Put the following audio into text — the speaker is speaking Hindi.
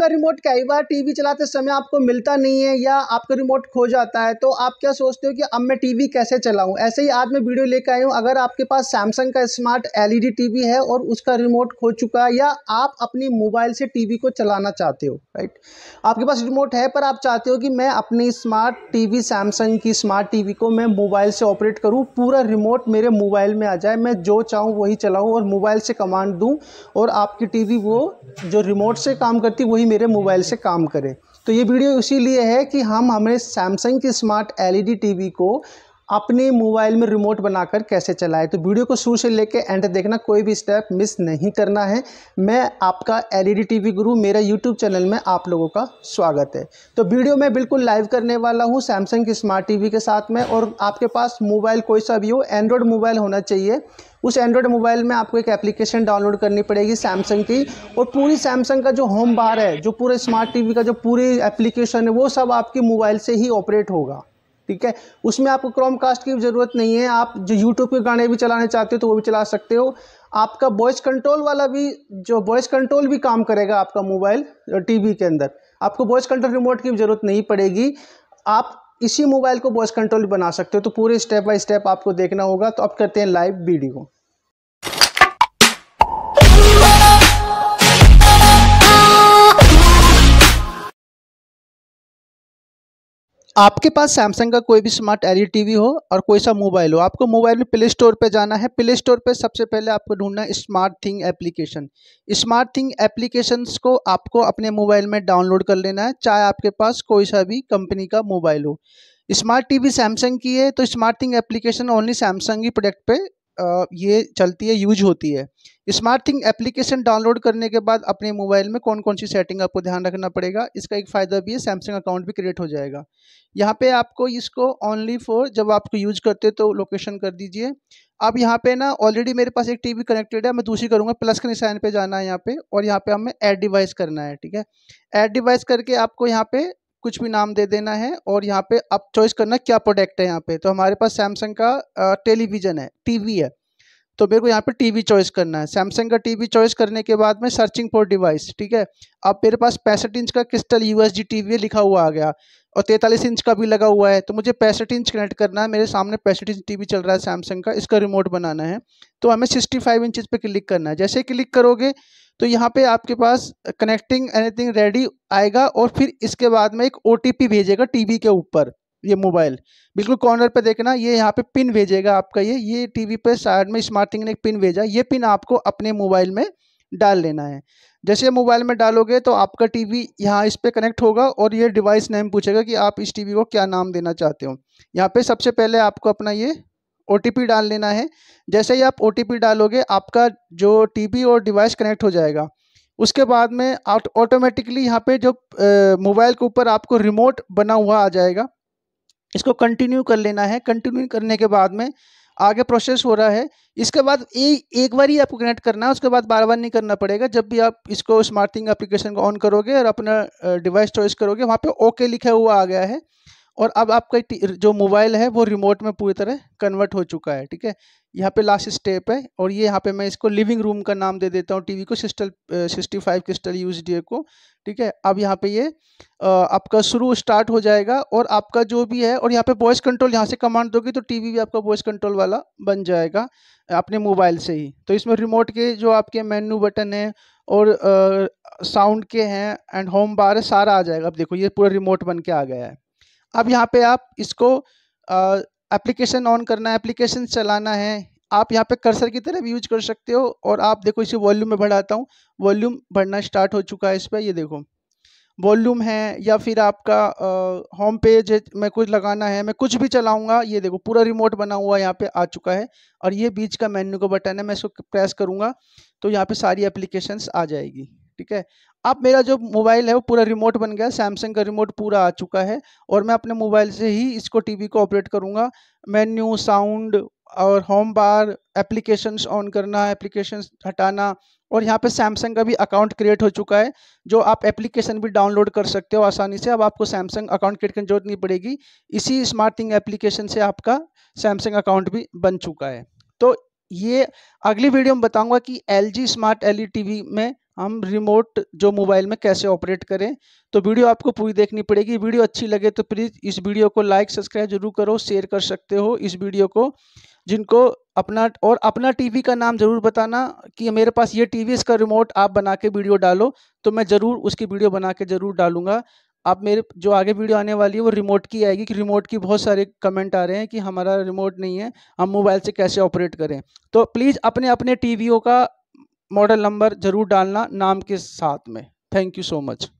आपका रिमोट कई बार टीवी चलाते समय आपको मिलता नहीं है या आपका रिमोट खो जाता है तो आप क्या सोचते हो कि अब मैं टीवी कैसे चलाऊं ऐसे ही आज मैं वीडियो लेकर आई हूं अगर आपके पास सैमसंग का स्मार्ट एलईडी टीवी है और उसका रिमोट खो चुका है या आप अपनी मोबाइल से टीवी को चलाना चाहते हो राइट आपके पास रिमोट है पर आप चाहते हो कि मैं अपनी स्मार्ट टीवी सैमसंग की स्मार्ट टीवी को मैं मोबाइल से ऑपरेट करूँ पूरा रिमोट मेरे मोबाइल में आ जाए मैं जो चाहूँ वही चलाऊँ और मोबाइल से कमांड दूँ और आपकी टी वो जो रिमोट से काम करती वही मेरे मोबाइल से काम करे तो ये वीडियो इसीलिए है कि हम हमें सैमसंग की स्मार्ट एलईडी टीवी को अपने मोबाइल में रिमोट बनाकर कैसे चलाए तो वीडियो को शुरू से लेकर एंड देखना कोई भी स्टेप मिस नहीं करना है मैं आपका एलईडी टीवी e गुरु मेरा यूट्यूब चैनल में आप लोगों का स्वागत है तो वीडियो मैं बिल्कुल लाइव करने वाला हूँ सैमसंग की स्मार्ट टीवी के साथ में और आपके पास मोबाइल कोई सा भी हो एंड्रॉयड मोबाइल होना चाहिए उस एंड्रॉयड मोबाइल में आपको एक एप्लीकेशन डाउनलोड करनी पड़ेगी सैमसंग की और पूरी सैमसंग का जो होम बार है जो पूरे स्मार्ट टीवी का जो पूरी एप्लीकेशन है वो सब आपके मोबाइल से ही ऑपरेट होगा ठीक है उसमें आपको क्रोम कास्ट की ज़रूरत नहीं है आप जो यूट्यूब के गाने भी चलाना चाहते हो तो वो भी चला सकते हो आपका वॉइस कंट्रोल वाला भी जो वॉइस कंट्रोल भी काम करेगा आपका मोबाइल टीवी के अंदर आपको वॉइस कंट्रोल रिमोट की ज़रूरत नहीं पड़ेगी आप इसी मोबाइल को वॉइस कंट्रोल बना सकते हो तो पूरे स्टेप बाय स्टेप आपको देखना होगा तो अब करते हैं लाइव वीडियो आपके पास सैमसंग का कोई भी स्मार्ट एल टीवी हो और कोई सा मोबाइल हो आपको मोबाइल में प्ले स्टोर पर जाना है प्ले स्टोर पर सबसे पहले आपको ढूंढना है smart thing application smart thing application को आपको अपने मोबाइल में डाउनलोड कर लेना है चाहे आपके पास कोई सा भी कंपनी का मोबाइल हो स्मार्ट टीवी सैमसंग की है तो smart thing application only Samsung ही प्रोडक्ट पे ये चलती है यूज होती है स्मार्ट थिंग एप्लीकेशन डाउनलोड करने के बाद अपने मोबाइल में कौन कौन सी सेटिंग आपको ध्यान रखना पड़ेगा इसका एक फ़ायदा भी है सैमसंग अकाउंट भी क्रिएट हो जाएगा यहाँ पे आपको इसको ओनली फॉर जब आपको यूज करते हो तो लोकेशन कर दीजिए अब यहाँ पे ना ऑलरेडी मेरे पास एक टीवी कनेक्टेड है मैं दूसरी करूँगा प्लस के निशान पे जाना है यहाँ पे और यहाँ पे हमें ऐड डिवाइस करना है ठीक है ऐड डिवाइस करके आपको यहाँ पे कुछ भी नाम दे देना है और यहाँ पे आप चॉइस करना क्या प्रोडक्ट है यहाँ पे तो हमारे पास सैमसंग का टेलीविज़न है टीवी है तो मेरे को यहाँ पे टीवी चॉइस करना है सैमसंग का टीवी चॉइस करने के बाद में सर्चिंग फॉर डिवाइस ठीक है अब मेरे पास पैंसठ इंच का क्रिस्टल यूएसडी टीवी लिखा हुआ आ गया और तैंतालीस इंच का भी लगा हुआ है तो मुझे पैंसठ इंच कनेक्ट करना है मेरे सामने पैंसठ इंच टीवी चल रहा है सैमसंग का इसका रिमोट बनाना है तो हमें सिक्सटी फाइव इंचज़ पर क्लिक करना है जैसे क्लिक करोगे तो यहाँ पे आपके पास कनेक्टिंग एनीथिंग रेडी आएगा और फिर इसके बाद में एक ओ भेजेगा टी के ऊपर ये मोबाइल बिल्कुल कॉर्नर पर देखना ये यहाँ पर पिन भेजेगा आपका ये ये टी पर साइड में स्मार्ट थिंग ने एक पिन भेजा ये पिन आपको अपने मोबाइल में डाल लेना है जैसे मोबाइल में डालोगे तो आपका टीवी यहाँ इस पर कनेक्ट होगा और ये डिवाइस नेम पूछेगा कि आप इस टीवी को क्या नाम देना चाहते हो यहाँ पे सबसे पहले आपको अपना ये ओ डाल लेना है जैसे ही आप ओ डालोगे आपका जो टी और डिवाइस कनेक्ट हो जाएगा उसके बाद में ऑटोमेटिकली यहाँ पर जो मोबाइल के ऊपर आपको रिमोट बना हुआ आ जाएगा इसको कंटिन्यू कर लेना है कंटिन्यू करने के बाद में आगे प्रोसेस हो रहा है इसके बाद ए, एक बार ही आपको कनेक्ट करना है उसके बाद बार बार नहीं करना पड़ेगा जब भी आप इसको स्मार्ट थिंग एप्लीकेशन को ऑन करोगे और अपना डिवाइस चॉइस करोगे वहाँ पे ओके लिखा हुआ आ गया है और अब आपका जो मोबाइल है वो रिमोट में पूरी तरह कन्वर्ट हो चुका है ठीक है यहाँ पे लास्ट स्टेप है और ये यहाँ पे मैं इसको लिविंग रूम का नाम दे देता हूँ टीवी को सिस्टल सिक्सटी फाइव क्रिस्टल यूज डी को ठीक है अब यहाँ पे ये आ, आपका शुरू स्टार्ट हो जाएगा और आपका जो भी है और यहाँ पे वॉइस कंट्रोल यहाँ से कमांड दोगे तो टीवी भी आपका वॉइस कंट्रोल वाला बन जाएगा अपने मोबाइल से ही तो इसमें रिमोट के जो आपके मेन्यू बटन है और साउंड के हैं एंड होम बार है सारा आ जाएगा अब देखो ये पूरा रिमोट बन के आ गया है अब यहाँ पे आप इसको एप्लीकेशन ऑन करना है एप्लीकेशन चलाना है आप यहाँ पे कर्सर की तरफ यूज कर सकते हो और आप देखो इसे वॉल्यूम में बढ़ाता हूँ वॉल्यूम बढ़ना स्टार्ट हो चुका है इस पर ये देखो वॉल्यूम है या फिर आपका होम पेज में कुछ लगाना है मैं कुछ भी चलाऊंगा ये देखो पूरा रिमोट बना हुआ यहाँ पे आ चुका है और ये बीच का मेन्यू का बटन है मैं इसको प्रेस करूँगा तो यहाँ पे सारी एप्लीकेशंस आ जाएगी ठीक है अब मेरा जो मोबाइल है वो पूरा रिमोट बन गया सैमसंग का रिमोट पूरा आ चुका है और मैं अपने मोबाइल से ही इसको टीवी को ऑपरेट करूँगा मेन्यू साउंड और होम बार एप्लीकेशंस ऑन करना एप्लीकेशंस हटाना और यहाँ पे सैमसंग का भी अकाउंट क्रिएट हो चुका है जो आप एप्लीकेशन भी डाउनलोड कर सकते हो आसानी से अब आपको सैमसंग अकाउंट क्रिएट करने की जरूरत नहीं पड़ेगी इसी स्मार्ट थिंग एप्लीकेशन से आपका सैमसंग अकाउंट भी बन चुका है तो ये अगली वीडियो में बताऊंगा कि L G smart L T V में हम रिमोट जो मोबाइल में कैसे ऑपरेट करें तो वीडियो आपको पूरी देखनी पड़ेगी वीडियो अच्छी लगे तो प्लीज़ इस वीडियो को लाइक सब्सक्राइब जरूर करो शेयर कर सकते हो इस वीडियो को जिनको अपना और अपना टीवी का नाम ज़रूर बताना कि मेरे पास ये टीवी इसका रिमोट आप बना के वीडियो डालो तो मैं ज़रूर उसकी वीडियो बना के ज़रूर डालूंगा आप मेरे जो आगे वीडियो आने वाली है वो रिमोट की आएगी कि रिमोट की बहुत सारे कमेंट आ रहे हैं कि हमारा रिमोट नहीं है हम मोबाइल से कैसे ऑपरेट करें तो प्लीज़ अपने अपने टीवीओ का मॉडल नंबर ज़रूर डालना नाम के साथ में थैंक यू सो मच